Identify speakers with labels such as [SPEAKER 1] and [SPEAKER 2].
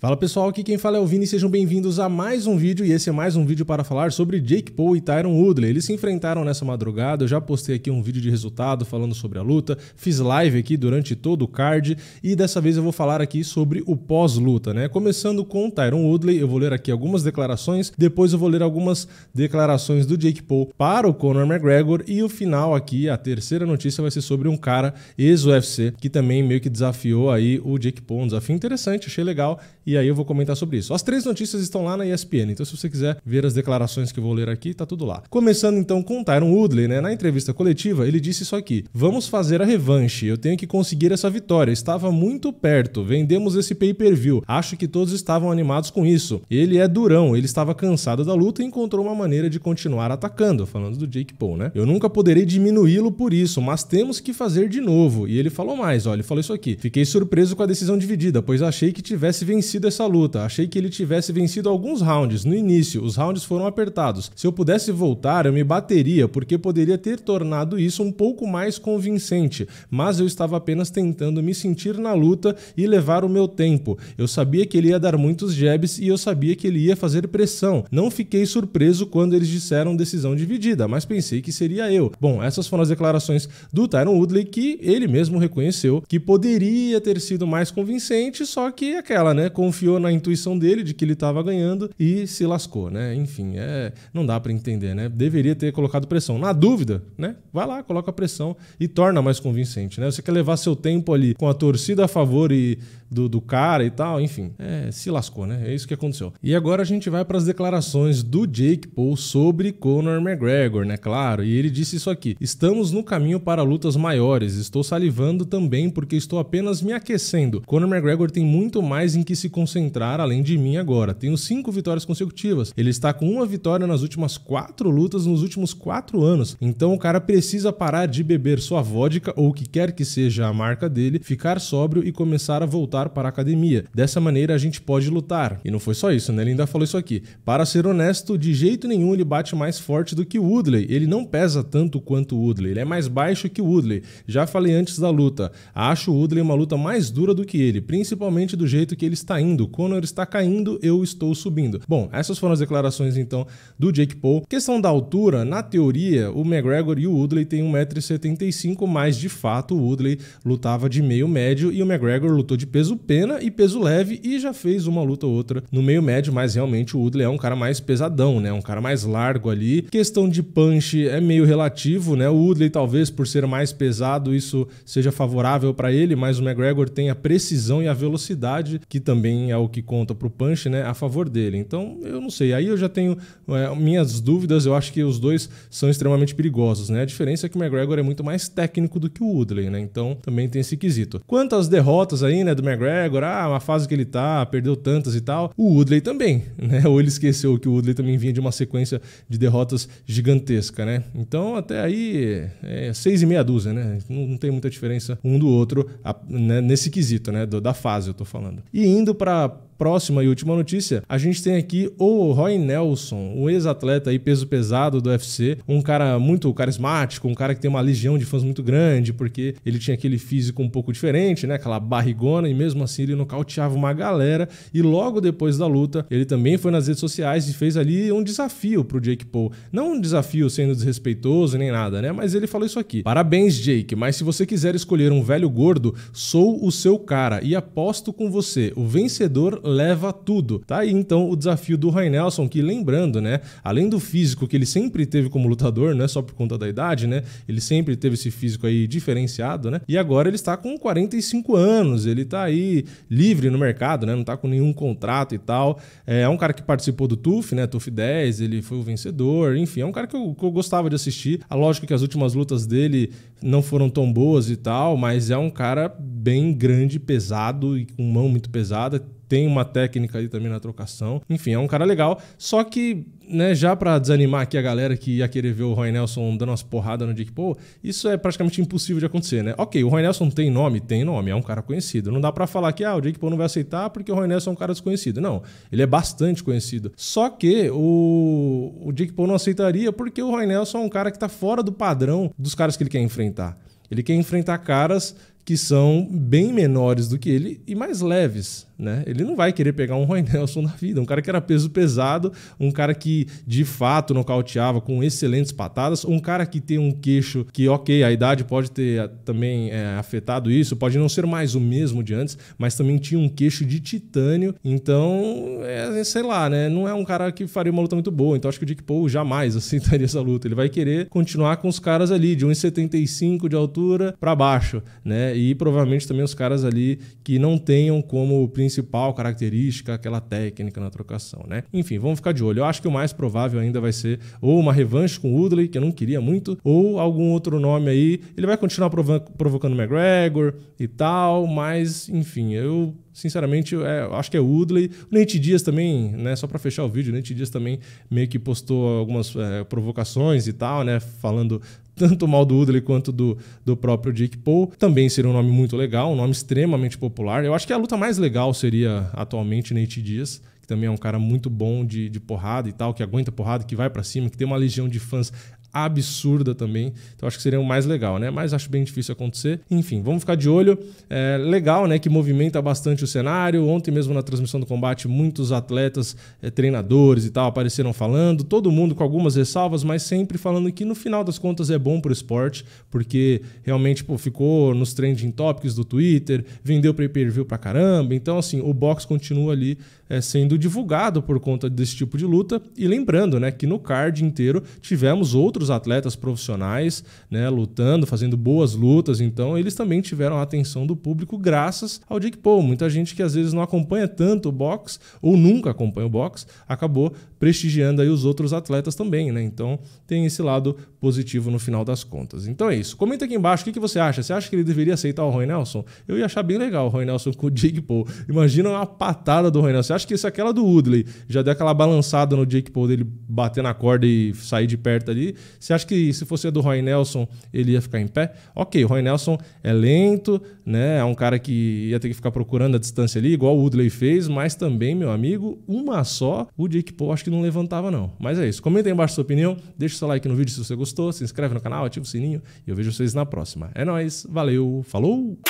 [SPEAKER 1] Fala pessoal, aqui quem fala é o Vini, sejam bem-vindos a mais um vídeo e esse é mais um vídeo para falar sobre Jake Paul e Tyron Woodley. Eles se enfrentaram nessa madrugada, eu já postei aqui um vídeo de resultado falando sobre a luta, fiz live aqui durante todo o card e dessa vez eu vou falar aqui sobre o pós-luta, né? Começando com Tyron Woodley, eu vou ler aqui algumas declarações, depois eu vou ler algumas declarações do Jake Paul para o Conor McGregor e o final aqui, a terceira notícia vai ser sobre um cara ex-UFC que também meio que desafiou aí o Jake Paul, um desafio interessante, achei legal e aí eu vou comentar sobre isso. As três notícias estão lá na ESPN, então se você quiser ver as declarações que eu vou ler aqui, tá tudo lá. Começando então com Tyron Woodley, né? Na entrevista coletiva, ele disse isso aqui: "Vamos fazer a revanche. Eu tenho que conseguir essa vitória. Estava muito perto. Vendemos esse pay-per-view. Acho que todos estavam animados com isso. Ele é durão, ele estava cansado da luta e encontrou uma maneira de continuar atacando", falando do Jake Paul, né? "Eu nunca poderei diminuí-lo por isso, mas temos que fazer de novo". E ele falou mais, olha, ele falou isso aqui: "Fiquei surpreso com a decisão dividida, pois achei que tivesse vencido vencido essa luta. Achei que ele tivesse vencido alguns rounds. No início, os rounds foram apertados. Se eu pudesse voltar, eu me bateria, porque poderia ter tornado isso um pouco mais convincente. Mas eu estava apenas tentando me sentir na luta e levar o meu tempo. Eu sabia que ele ia dar muitos jabs e eu sabia que ele ia fazer pressão. Não fiquei surpreso quando eles disseram decisão dividida, mas pensei que seria eu. Bom, essas foram as declarações do Tyron Woodley que ele mesmo reconheceu que poderia ter sido mais convincente, só que é aquela, né? Com confiou na intuição dele de que ele estava ganhando e se lascou, né? Enfim, é, não dá para entender, né? Deveria ter colocado pressão. Na dúvida, né? Vai lá, coloca pressão e torna mais convincente, né? Você quer levar seu tempo ali com a torcida a favor e do, do cara e tal. Enfim, é, se lascou, né? É isso que aconteceu. E agora a gente vai para as declarações do Jake Paul sobre Conor McGregor, né? Claro, e ele disse isso aqui: Estamos no caminho para lutas maiores. Estou salivando também porque estou apenas me aquecendo. Conor McGregor tem muito mais em que se concentrar além de mim agora. Tenho cinco vitórias consecutivas. Ele está com uma vitória nas últimas quatro lutas nos últimos quatro anos. Então o cara precisa parar de beber sua vodka ou o que quer que seja a marca dele, ficar sóbrio e começar a voltar voltar para a academia. Dessa maneira a gente pode lutar. E não foi só isso, né? Ele ainda falou isso aqui. Para ser honesto, de jeito nenhum ele bate mais forte do que o Woodley. Ele não pesa tanto quanto o Woodley. Ele é mais baixo que o Woodley. Já falei antes da luta. Acho o Woodley uma luta mais dura do que ele, principalmente do jeito que ele está indo. Quando ele está caindo, eu estou subindo. Bom, essas foram as declarações então do Jake Paul. Questão da altura, na teoria, o McGregor e o Woodley têm 1,75m, mas de fato o Woodley lutava de meio médio e o McGregor lutou de peso peso pena e peso leve e já fez uma luta ou outra no meio médio, mas realmente o Woodley é um cara mais pesadão, né? Um cara mais largo ali. Questão de punch é meio relativo, né? O Woodley talvez por ser mais pesado isso seja favorável para ele, mas o McGregor tem a precisão e a velocidade que também é o que conta pro punch, né? A favor dele. Então eu não sei. Aí eu já tenho é, minhas dúvidas. Eu acho que os dois são extremamente perigosos, né? A diferença é que o McGregor é muito mais técnico do que o Woodley, né? Então também tem esse quesito. Quanto às derrotas aí, né? Do McGregor McGregor, ah, uma fase que ele tá, perdeu tantas e tal. O Woodley também, né? Ou ele esqueceu que o Woodley também vinha de uma sequência de derrotas gigantesca, né? Então até aí é seis e meia dúzia, né? Não, não tem muita diferença um do outro a, né? nesse quesito, né? Do, da fase, eu tô falando. E indo para próxima e última notícia, a gente tem aqui o Roy Nelson, um ex-atleta aí peso pesado do UFC, um cara muito carismático, um cara que tem uma legião de fãs muito grande, porque ele tinha aquele físico um pouco diferente, né? Aquela barrigona, e mesmo assim ele nocauteava uma galera. E logo depois da luta, ele também foi nas redes sociais e fez ali um desafio pro Jake Paul. Não um desafio sendo desrespeitoso nem nada, né? Mas ele falou isso aqui: Parabéns, Jake, mas se você quiser escolher um velho gordo, sou o seu cara e aposto com você. O vencedor leva tudo. Tá aí então o desafio do Ray Nelson, que lembrando, né, além do físico que ele sempre teve como lutador, não é só por conta da idade, né? Ele sempre teve esse físico aí diferenciado, né? E agora ele está com 45 anos, ele tá aí livre no mercado, né? Não tá com nenhum contrato e tal. É, é um cara que participou do TUF, né? TUF 10, ele foi o vencedor, enfim, é um cara que eu, que eu gostava de assistir. A ah, lógico que as últimas lutas dele não foram tão boas e tal, mas é um cara bem grande, pesado e com mão muito pesada tem uma técnica ali também na trocação. Enfim, é um cara legal. Só que, né, já para desanimar aqui a galera que ia querer ver o Roy Nelson dando umas porradas no Jake Paul, isso é praticamente impossível de acontecer, né? Ok, o Roy Nelson tem nome? Tem nome, é um cara conhecido. Não dá para falar que ah, o Jake Paul não vai aceitar porque o Roy Nelson é um cara desconhecido. Não, ele é bastante conhecido. Só que o, o Jake Paul não aceitaria porque o Roy Nelson é um cara que tá fora do padrão dos caras que ele quer enfrentar. Ele quer enfrentar caras que são bem menores do que ele e mais leves. Né? Ele não vai querer pegar um Roy Nelson na vida, um cara que era peso pesado, um cara que de fato nocauteava com excelentes patadas, um cara que tem um queixo que, ok, a idade pode ter eh, também é, afetado isso, pode não ser mais o mesmo de antes, mas também tinha um queixo de titânio, então, é, sei lá, né? não é um cara que faria uma luta muito boa, então acho que o Dick Paul jamais aceitaria essa luta, ele vai querer continuar com os caras ali de 1,75 de altura para baixo, né? E provavelmente também os caras ali que não tenham como principal característica aquela técnica na trocação, né? Enfim, vamos ficar de olho. Eu acho que o mais provável ainda vai ser ou uma revanche com o Woodley, que eu não queria muito, ou algum outro nome aí. Ele vai continuar provo provocando o McGregor e tal, mas enfim, eu sinceramente, é, acho que é Woodley. O Nate Dias também, né? Só para fechar o vídeo, o Nate Dias também meio que postou algumas é, provocações e tal, né? Falando tanto mal do Woodley quanto do, do próprio Jake Paul. Também seria um nome muito legal, um nome extremamente popular. Eu acho que a luta mais legal seria atualmente Nate Diaz, também é um cara muito bom de, de porrada e tal, que aguenta porrada, que vai para cima, que tem uma legião de fãs absurda também. Então acho que seria o mais legal, né? Mas acho bem difícil acontecer. Enfim, vamos ficar de olho. É legal, né? Que movimenta bastante o cenário. Ontem mesmo na transmissão do combate, muitos atletas, é, treinadores e tal apareceram falando. Todo mundo com algumas ressalvas, mas sempre falando que no final das contas é bom para o esporte, porque realmente pô, ficou nos trending topics do Twitter, vendeu pay-per-view pra caramba. Então assim, o box continua ali é, sendo divulgado por conta desse tipo de luta. E lembrando, né? Que no card inteiro tivemos outro outros atletas profissionais, né, lutando, fazendo boas lutas. Então, eles também tiveram a atenção do público graças ao Jake Paul. Muita gente que às vezes não acompanha tanto o boxe ou nunca acompanha o boxe, acabou prestigiando aí os outros atletas também, né? Então, tem esse lado positivo no final das contas. Então é isso. Comenta aqui embaixo o que, você acha. Você acha que ele deveria aceitar o Roy Nelson? Eu ia achar bem legal o Roy Nelson com o Jake Paul. Imagina uma patada do Roy Nelson. Você acha que isso é aquela do Woodley já deu aquela balançada no Jake Paul dele bater na corda e sair de perto ali, você acha que se fosse a do Roy Nelson, ele ia ficar em pé? Ok, o Roy Nelson é lento, né? É um cara que ia ter que ficar procurando a distância ali, igual o Woodley fez, mas também, meu amigo, uma só, o Jake Paul acho que não levantava, não. Mas é isso. Comenta aí embaixo sua opinião, deixa o seu like no vídeo se você gostou, se inscreve no canal, ativa o sininho e eu vejo vocês na próxima. É nóis, valeu, falou!